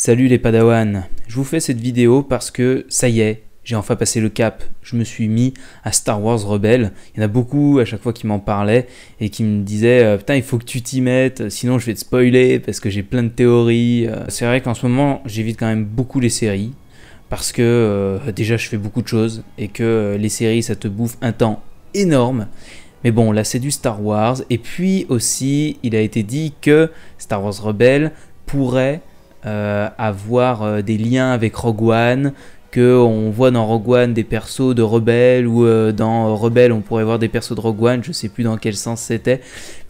Salut les padawans, je vous fais cette vidéo parce que ça y est, j'ai enfin passé le cap, je me suis mis à Star Wars Rebelle. Il y en a beaucoup à chaque fois qui m'en parlaient et qui me disaient euh, putain il faut que tu t'y mettes, sinon je vais te spoiler parce que j'ai plein de théories. Euh. C'est vrai qu'en ce moment j'évite quand même beaucoup les séries parce que euh, déjà je fais beaucoup de choses et que les séries ça te bouffe un temps énorme. Mais bon, là c'est du Star Wars. Et puis aussi, il a été dit que Star Wars Rebelle pourrait avoir euh, euh, des liens avec Rogue One, qu'on voit dans Rogue One des persos de rebelles, ou euh, dans Rebelles, on pourrait voir des persos de Rogue One, je sais plus dans quel sens c'était.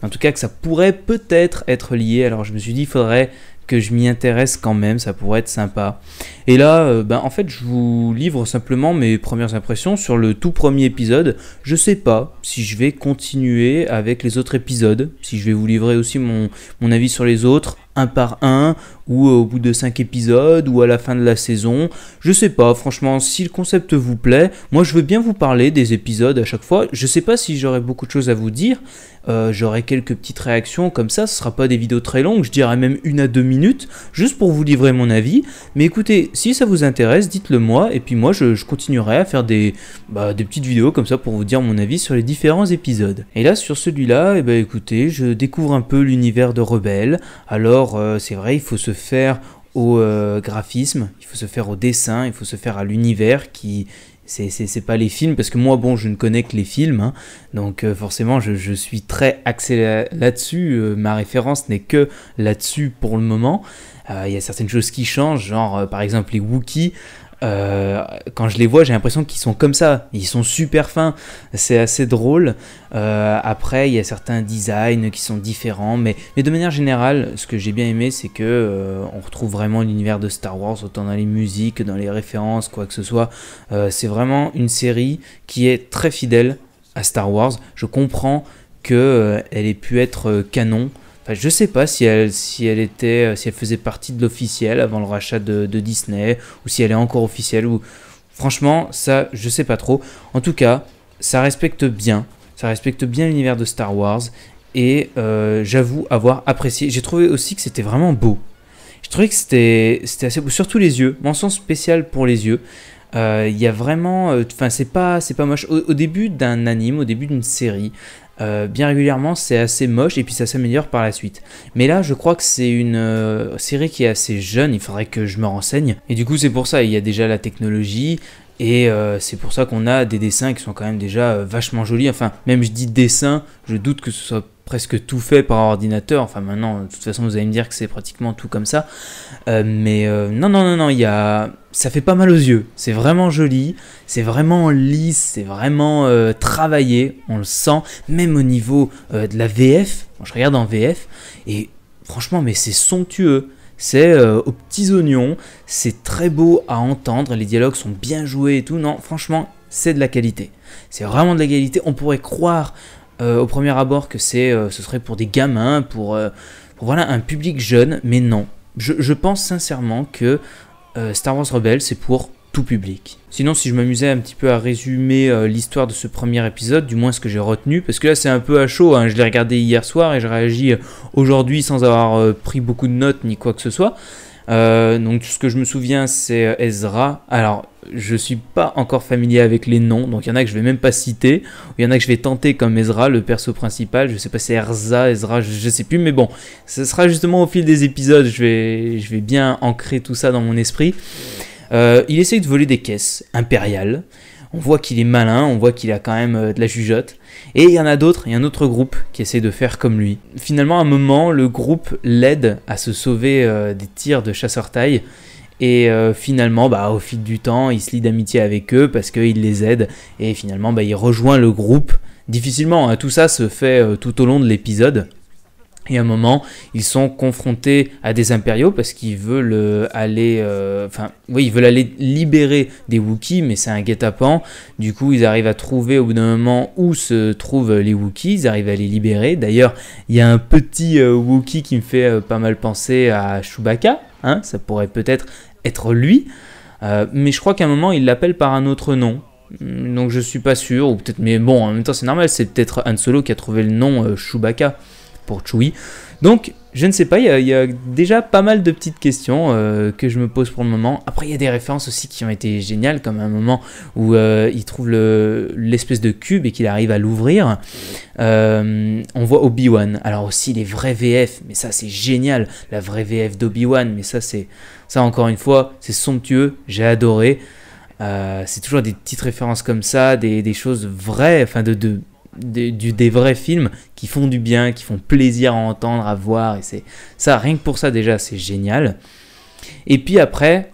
En tout cas que ça pourrait peut-être être lié. Alors je me suis dit il faudrait que je m'y intéresse quand même, ça pourrait être sympa. Et là ben, en fait, je vous livre simplement mes premières impressions sur le tout premier épisode. Je sais pas si je vais continuer avec les autres épisodes, si je vais vous livrer aussi mon, mon avis sur les autres un par un ou au bout de 5 épisodes ou à la fin de la saison. Je sais pas, franchement, si le concept vous plaît, moi je veux bien vous parler des épisodes à chaque fois. Je sais pas si j'aurai beaucoup de choses à vous dire. Euh, j'aurai quelques petites réactions comme ça, ce sera pas des vidéos très longues, je dirais même une à deux minutes, juste pour vous livrer mon avis. Mais écoutez, si ça vous intéresse, dites-le moi, et puis moi je, continuerai à faire des, bah, des petites vidéos comme ça pour vous dire mon avis sur les différents épisodes. Et là sur celui-là, et eh ben, écoutez, je découvre un peu l'univers de Rebelle, alors euh, c'est vrai, il faut se faire au euh, graphisme, il faut se faire au dessin, il faut se faire à l'univers qui c'est pas les films, parce que moi, bon, je ne connais que les films, hein. donc euh, forcément, je, je, suis très axé là-dessus. ma référence n'est que là-dessus pour le moment. Il y a certaines choses qui changent, genre par exemple les Wookiees. Euh, quand je les vois, j'ai l'impression qu'ils sont comme ça. Ils sont super fins. C'est assez drôle. Euh, après, il y a certains designs qui sont différents, mais, de manière générale, ce que j'ai bien aimé, c'est que euh, on retrouve vraiment l'univers de Star Wars autant dans les musiques, dans les références, quoi que ce soit. c'est vraiment une série qui est très fidèle à Star Wars. Je comprends qu'elle ait pu être canon je sais pas si elle, si elle était, euh, si elle faisait partie de l'officiel avant le rachat de, Disney, ou si elle est encore officielle, ou franchement, ça, je sais pas trop. En tout cas, ça respecte bien, ça respecte bien l'univers de Star Wars, et euh, j'avoue avoir apprécié. J'ai trouvé aussi que c'était vraiment beau. Je trouvais que c'était assez beau, surtout les yeux, mention spéciale pour les yeux. Euh, il y a vraiment, euh, enfin c'est pas, c'est pas moche. Au, début d'un anime, au début d'une série, euh, bien régulièrement c'est assez moche et puis ça s'améliore par la suite. Mais là je crois que c'est une série qui est assez jeune, il faudrait que je me renseigne. Et du coup c'est pour ça, il y a déjà la technologie. Et c'est pour ça qu'on a des dessins qui sont quand même déjà vachement jolis. Enfin, même je dis dessin, je doute que ce soit presque tout fait par ordinateur. Enfin, maintenant, de toute façon, vous allez me dire que c'est pratiquement tout comme ça. Euh, mais euh, non, non, non, non, il y a... ça fait pas mal aux yeux. C'est vraiment joli, c'est vraiment lisse, c'est vraiment euh, travaillé. On le sent, même au niveau de la VF. je regarde en VF et franchement, mais c'est somptueux. C'est aux petits oignons, c'est très beau à entendre, les dialogues sont bien joués et tout. Non, franchement, c'est de la qualité. C'est vraiment de la qualité. On pourrait croire euh, au premier abord que c'est, euh, ce serait pour des gamins, euh, pour, voilà un public jeune, mais non. Je, pense sincèrement que Star Wars Rebels, c'est pour tout public. Sinon, si je m'amusais un petit peu à résumer l'histoire de ce premier épisode, du moins ce que j'ai retenu, parce que là c'est un peu à chaud, hein. je l'ai regardé hier soir et je réagis aujourd'hui sans avoir pris beaucoup de notes ni quoi que ce soit. Euh, donc ce que je me souviens, c'est euh, Ezra. Alors, je suis pas encore familier avec les noms, donc il y en a que je vais même pas citer. Il y en a que je vais tenter comme Ezra, le perso principal. Je sais pas si c'est Erza, Ezra, je, sais plus, mais bon, ce sera justement au fil des épisodes. Je vais, je vais bien ancrer tout ça dans mon esprit. Euh, il essaye de voler des caisses impériales on voit qu'il est malin, on voit qu'il a quand même euh, de la jugeote. Et il y en a d'autres, il y a un autre groupe qui essaie de faire comme lui. Finalement, à un moment, le groupe l'aide à se sauver euh, des tirs de chasseurs-taille. Et euh, finalement, bah, au fil du temps, il se lie d'amitié avec eux parce qu'il les aide. Et finalement, bah, il rejoint le groupe. Difficilement, hein, tout ça se fait tout au long de l'épisode. Et à un moment, ils sont confrontés à des impériaux parce qu'ils veulent euh, aller, euh, oui, ils veulent aller libérer des Wookiees, mais c'est un guet-apens. Du coup, ils arrivent à trouver au bout d'un moment où se trouvent les Wookiees, ils arrivent à les libérer. D'ailleurs, il y a un petit euh, Wookiee qui me fait pas mal penser à Chewbacca. Hein. ça pourrait peut-être être lui, mais je crois qu'à un moment, il l'appelle par un autre nom. Donc je suis pas sûr, ou peut-être, mais bon, en même temps, c'est normal. C'est peut-être Han Solo qui a trouvé le nom Chewbacca pour Donc, je ne sais pas, il y, a déjà pas mal de petites questions euh, que je me pose pour le moment. Après, il y a des références aussi qui ont été géniales, comme un moment où euh, il trouve l'espèce de cube et qu'il arrive à l'ouvrir. Euh, on voit Obi-Wan. Alors aussi les vrais VF, mais ça c'est génial, la vraie VF d'Obi-Wan, mais ça c'est ça encore une fois, c'est somptueux, j'ai adoré. c'est toujours des petites références comme ça, des, choses vraies, enfin de, de des, vrais films qui font du bien, qui font plaisir à entendre, à voir. Et c'est ça, rien que pour ça déjà, c'est génial. Et puis après,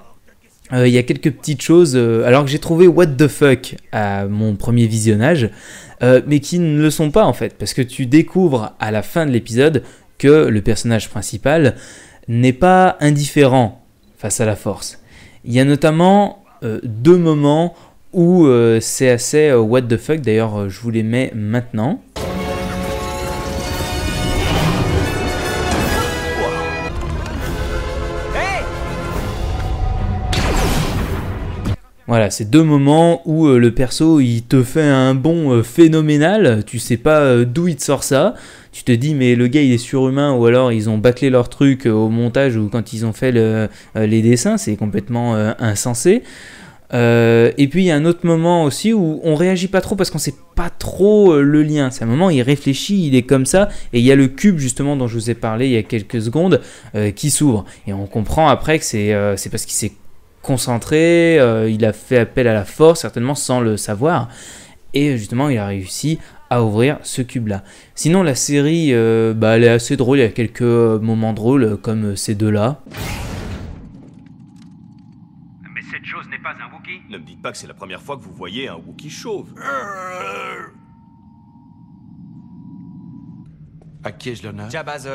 euh, il y a quelques petites choses, euh, alors que j'ai trouvé what the fuck à mon premier visionnage, euh, mais qui ne le sont pas en fait, parce que tu découvres à la fin de l'épisode que le personnage principal n'est pas indifférent face à la force. Il y a notamment deux moments où euh, c'est assez euh, what the fuck, d'ailleurs euh, je vous les mets maintenant. Voilà, c'est deux moments où le perso il te fait un bond phénoménal, tu sais pas d'où il te sort ça, tu te dis mais le gars il est surhumain ou alors ils ont bâclé leur truc au montage ou quand ils ont fait les dessins, c'est complètement insensé. Euh, et puis il y a un autre moment aussi où on réagit pas trop parce qu'on sait pas trop euh, le lien. C'est un moment, où il réfléchit, il est comme ça, et il y a le cube justement dont je vous ai parlé il y a quelques secondes euh, qui s'ouvre. Et on comprend après que c'est parce qu'il s'est concentré, il a fait appel à la force, certainement sans le savoir. Et justement, il a réussi à ouvrir ce cube là. Sinon, la série, bah, elle est assez drôle, il y a quelques moments drôles comme ces deux là. Ne me dites pas que c'est la première fois que vous voyez un Wookie chauve. Euh. qui Jabazot.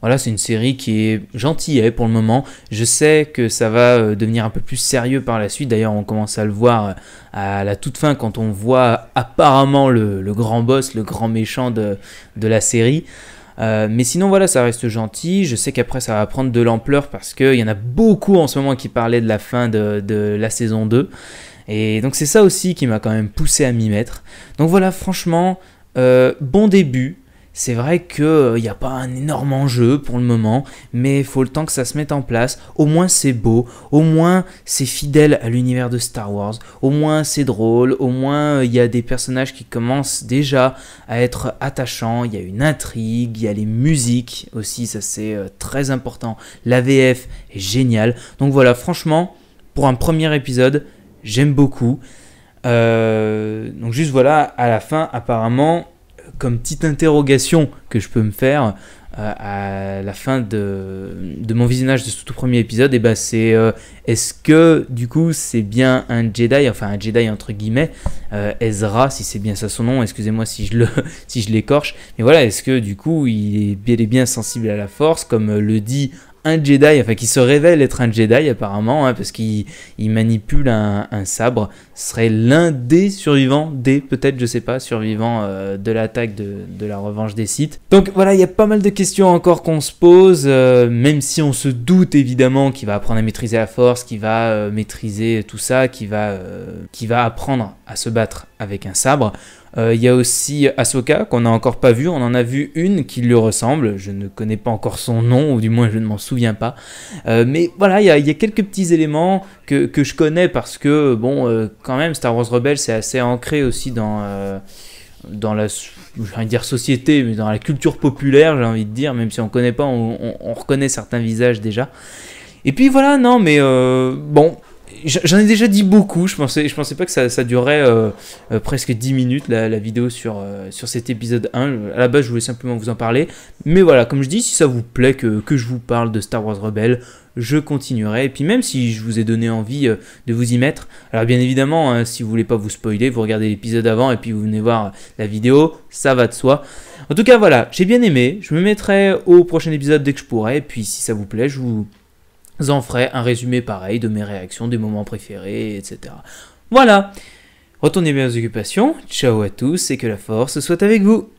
Voilà, c'est une série qui est gentille pour le moment. Je sais que ça va euh, devenir un peu plus sérieux par la suite. D'ailleurs, on commence à le voir euh, à la toute fin quand on voit apparemment le, grand boss, le grand méchant de, de la série. Euh, mais sinon, voilà, ça reste gentil. Je sais qu'après, ça va prendre de l'ampleur parce qu'il y en a beaucoup en ce moment qui parlaient de la fin de, la saison 2. Et donc, c'est ça aussi qui m'a quand même poussé à m'y mettre. Donc, voilà, franchement, euh, bon début. C'est vrai qu'il n'y euh, a pas un énorme enjeu pour le moment, mais il faut le temps que ça se mette en place. Au moins c'est beau, au moins c'est fidèle à l'univers de Star Wars, au moins c'est drôle, au moins il euh, y a des personnages qui commencent déjà à être attachants, il y a une intrigue, il y a les musiques aussi, ça c'est euh, très important. La VF est génial. Donc voilà, franchement, pour un premier épisode, j'aime beaucoup. donc juste voilà, à la fin, apparemment, comme petite interrogation que je peux me faire euh, à la fin de, mon visionnage de ce tout premier épisode, et eh ben c'est euh, est-ce que du coup c'est bien un Jedi, enfin un Jedi entre guillemets, euh, Ezra, si c'est bien ça son nom, excusez-moi si je le si je l'écorche, mais voilà, est-ce que du coup il est et bien sensible à la force, comme le dit un Jedi, enfin qui se révèle être un Jedi apparemment, hein, parce qu'il manipule un, sabre, serait l'un des survivants, des peut-être, je sais pas, survivants euh, de l'attaque de, la revanche des Sith. Donc voilà, il y a pas mal de questions encore qu'on se pose, euh, même si on se doute évidemment qu'il va apprendre à maîtriser la force, qu'il va euh, maîtriser tout ça, va, qu'il va apprendre à se battre avec un sabre. Euh, il y a aussi Ahsoka qu'on n'a encore pas vu. On en a vu une qui lui ressemble. Je ne connais pas encore son nom, ou du moins je ne m'en souviens pas. Euh, mais voilà, il y, a, quelques petits éléments que, je connais parce que, bon, euh, quand même, Star Wars Rebels, c'est assez ancré aussi dans dans la dire société mais dans la culture populaire j'ai envie de dire même si on ne connaît pas on, reconnaît certains visages déjà et puis voilà non mais bon j'en ai déjà dit beaucoup. Je pensais, je pensais pas que ça, durerait euh, euh, presque 10 minutes la, vidéo sur, euh, sur cet épisode 1. À la base, je voulais simplement vous en parler. Mais voilà, comme je dis, si ça vous plaît que, je vous parle de Star Wars Rebelle, je continuerai. Et puis, même si je vous ai donné envie de vous y mettre, alors bien évidemment, hein, si vous voulez pas vous spoiler, vous regardez l'épisode avant et puis vous venez voir la vidéo, ça va de soi. En tout cas, voilà, j'ai bien aimé. Je me mettrai au prochain épisode dès que je pourrai. Et puis, si ça vous plaît, je vous en ferai un résumé pareil de mes réactions, des moments préférés, etc. Voilà Retournez bien aux occupations, ciao à tous et que la force soit avec vous